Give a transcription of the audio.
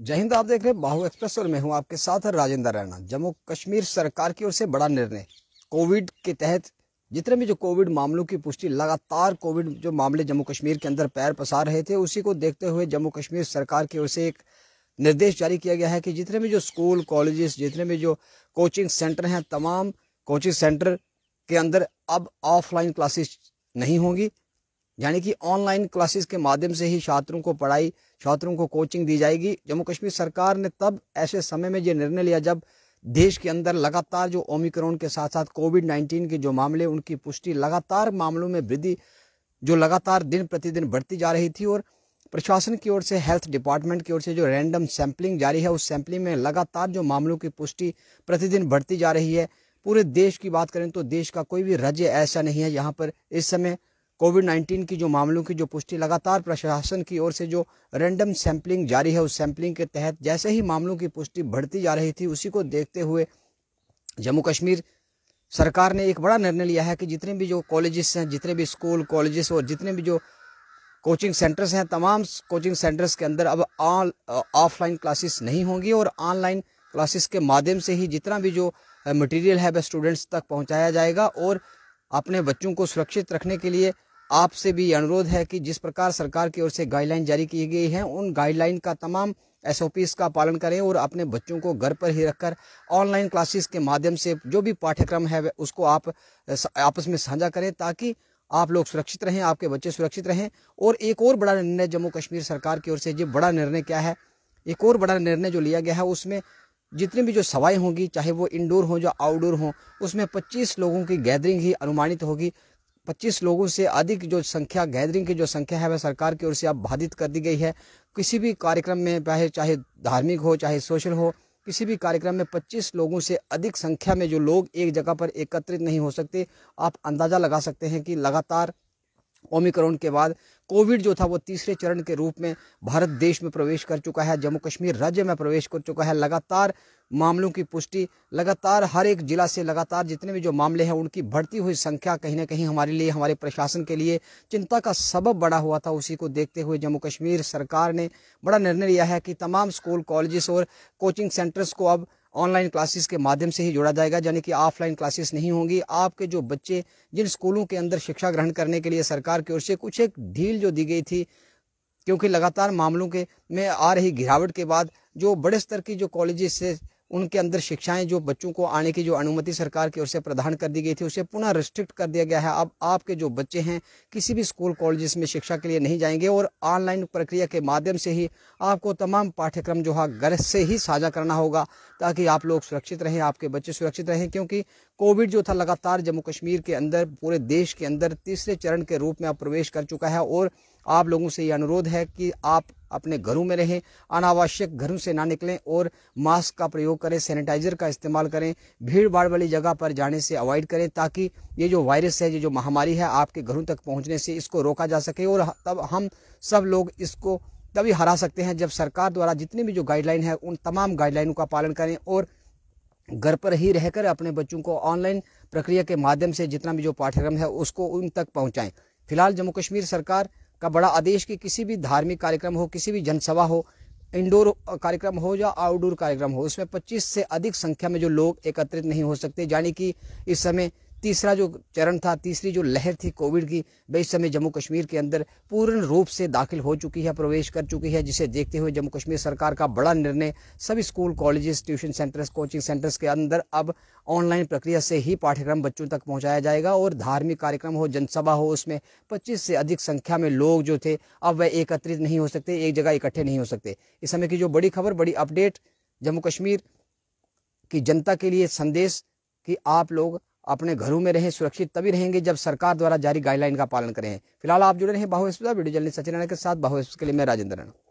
जय हिंद आप देख रहे हैं बाहू एक्सप्रेस और मैं हूं आपके साथ राजेंद्र रैना जम्मू कश्मीर सरकार की ओर से बड़ा निर्णय कोविड के तहत जितने भी जो कोविड मामलों की पुष्टि लगातार कोविड जो मामले जम्मू कश्मीर के अंदर पैर पसार रहे थे उसी को देखते हुए जम्मू कश्मीर सरकार की ओर से एक निर्देश जारी किया गया है कि जितने भी जो स्कूल कॉलेजेस जितने भी जो कोचिंग सेंटर हैं तमाम कोचिंग सेंटर के अंदर अब ऑफलाइन क्लासेस नहीं होंगी यानी कि ऑनलाइन क्लासेस के माध्यम से ही छात्रों को पढ़ाई छात्रों को कोचिंग दी जाएगी जम्मू कश्मीर सरकार ने तब ऐसे समय में ये निर्णय लिया जब देश के अंदर लगातार जो ओमिक्रॉन के साथ साथ कोविड नाइन्टीन के जो मामले उनकी पुष्टि लगातार मामलों में वृद्धि जो लगातार दिन प्रतिदिन बढ़ती जा रही थी और प्रशासन की ओर से हेल्थ डिपार्टमेंट की ओर से जो रैंडम सैंपलिंग जारी है उस सैंपलिंग में लगातार जो मामलों की पुष्टि प्रतिदिन बढ़ती जा रही है पूरे देश की बात करें तो देश का कोई भी राज्य ऐसा नहीं है यहाँ पर इस समय कोविड 19 की जो मामलों की जो पुष्टि लगातार प्रशासन की ओर से जो रैंडम सैंपलिंग जारी है उस सैंपलिंग के तहत जैसे ही मामलों की पुष्टि बढ़ती जा रही थी उसी को देखते हुए जम्मू कश्मीर सरकार ने एक बड़ा निर्णय लिया है कि जितने भी जो कॉलेजेस हैं जितने भी स्कूल कॉलेजेस और जितने भी जो कोचिंग सेंटर्स हैं तमाम कोचिंग सेंटर्स के अंदर अब ऑल ऑफलाइन क्लासेस नहीं होंगी और ऑनलाइन क्लासेस के माध्यम से ही जितना भी जो मटेरियल uh, है वह स्टूडेंट्स तक पहुंचाया जाएगा और अपने बच्चों को सुरक्षित रखने के लिए आपसे भी अनुरोध है कि जिस प्रकार सरकार की ओर से गाइडलाइन जारी की गई है उन गाइडलाइन का तमाम एस का पालन करें और अपने बच्चों को घर पर ही रखकर ऑनलाइन क्लासेस के माध्यम से जो भी पाठ्यक्रम है उसको आप आपस में साझा करें ताकि आप लोग सुरक्षित रहें आपके बच्चे सुरक्षित रहें और एक और बड़ा निर्णय जम्मू कश्मीर सरकार की ओर से ये बड़ा निर्णय क्या है एक और बड़ा निर्णय जो लिया गया है उसमें जितनी भी जो सवाएं होंगी चाहे वो इंडोर हो या आउटडोर हो उसमें 25 लोगों की गैदरिंग ही अनुमानित होगी 25 लोगों से अधिक जो संख्या गैदरिंग की जो संख्या है वह सरकार की ओर से अब बाधित कर दी गई है किसी भी कार्यक्रम में चाहे चाहे धार्मिक हो चाहे सोशल हो किसी भी कार्यक्रम में 25 लोगों से अधिक संख्या में जो लोग एक जगह पर एकत्रित नहीं हो सकते आप अंदाज़ा लगा सकते हैं कि लगातार ओमिक्रॉन के बाद कोविड जो था वो तीसरे चरण के रूप में भारत देश में प्रवेश कर चुका है जम्मू कश्मीर राज्य में प्रवेश कर चुका है लगातार मामलों की पुष्टि लगातार हर एक जिला से लगातार जितने भी जो मामले हैं उनकी बढ़ती हुई संख्या कहीं ना कहीं हमारे लिए हमारे प्रशासन के लिए चिंता का सबब बड़ा हुआ था उसी को देखते हुए जम्मू कश्मीर सरकार ने बड़ा निर्णय लिया है कि तमाम स्कूल कॉलेजेस और कोचिंग सेंटर्स को अब ऑनलाइन क्लासेस के माध्यम से ही जोड़ा जाएगा यानी कि ऑफलाइन क्लासेस नहीं होंगी आपके जो बच्चे जिन स्कूलों के अंदर शिक्षा ग्रहण करने के लिए सरकार की ओर से कुछ एक ढील जो दी गई थी क्योंकि लगातार मामलों के में आ रही गिरावट के बाद जो बड़े स्तर की जो कॉलेजेस से उनके अंदर शिक्षाएं जो बच्चों को आने की जो अनुमति सरकार की ओर से प्रदान कर दी गई थी उसे पुनः रिस्ट्रिक्ट कर दिया गया है अब आपके जो बच्चे हैं किसी भी स्कूल कॉलेज में शिक्षा के लिए नहीं जाएंगे और ऑनलाइन प्रक्रिया के माध्यम से ही आपको तमाम पाठ्यक्रम जो है घर से ही साझा करना होगा ताकि आप लोग सुरक्षित रहें आपके बच्चे सुरक्षित रहें क्योंकि कोविड जो था लगातार जम्मू कश्मीर के अंदर पूरे देश के अंदर तीसरे चरण के रूप में अब प्रवेश कर चुका है और आप लोगों से ये अनुरोध है कि आप अपने घरों में रहें अनावश्यक घरों से ना निकलें और मास्क का प्रयोग करें सैनिटाइजर का इस्तेमाल करें भीड़ भाड़ वाली जगह पर जाने से अवॉइड करें ताकि ये जो वायरस है ये जो महामारी है आपके घरों तक पहुंचने से इसको रोका जा सके और तब हम सब लोग इसको तभी हरा सकते हैं जब सरकार द्वारा जितनी भी जो गाइडलाइन है उन तमाम गाइडलाइनों का पालन करें और घर पर ही रहकर अपने बच्चों को ऑनलाइन प्रक्रिया के माध्यम से जितना भी जो पाठ्यक्रम है उसको उन तक पहुँचाएं फिलहाल जम्मू कश्मीर सरकार का बड़ा आदेश कि किसी भी धार्मिक कार्यक्रम हो किसी भी जनसभा हो इंडोर कार्यक्रम हो या आउटडोर कार्यक्रम हो उसमें 25 से अधिक संख्या में जो लोग एकत्रित नहीं हो सकते यानी कि इस समय तीसरा जो चरण था तीसरी जो लहर थी कोविड की वह इस समय जम्मू कश्मीर के अंदर पूर्ण रूप से दाखिल हो चुकी है प्रवेश कर चुकी है जिसे देखते हुए जम्मू कश्मीर सरकार का बड़ा निर्णय सभी school colleges tuition centres coaching centres के अंदर अब ऑनलाइन प्रक्रिया से ही पाठ्यक्रम बच्चों तक पहुंचाया जाएगा और धार्मिक कार्यक्रम हो जनसभा हो उसमें पच्चीस से अधिक संख्या में लोग जो थे अब वह एकत्रित नहीं हो सकते एक जगह इकट्ठे नहीं हो सकते इस समय की जो बड़ी खबर बड़ी अपडेट जम्मू कश्मीर की जनता के लिए संदेश कि आप लोग अपने घरों में रहें सुरक्षित तभी रहेंगे जब सरकार द्वारा जारी गाइडलाइन का पालन करें फिलहाल आप जुड़े रहें बाहु हॉस्पिटल वीडियो जल्दी सचिन के साथ बाहु हॉस्पिटल के लिए मैं राजेंद्र राणा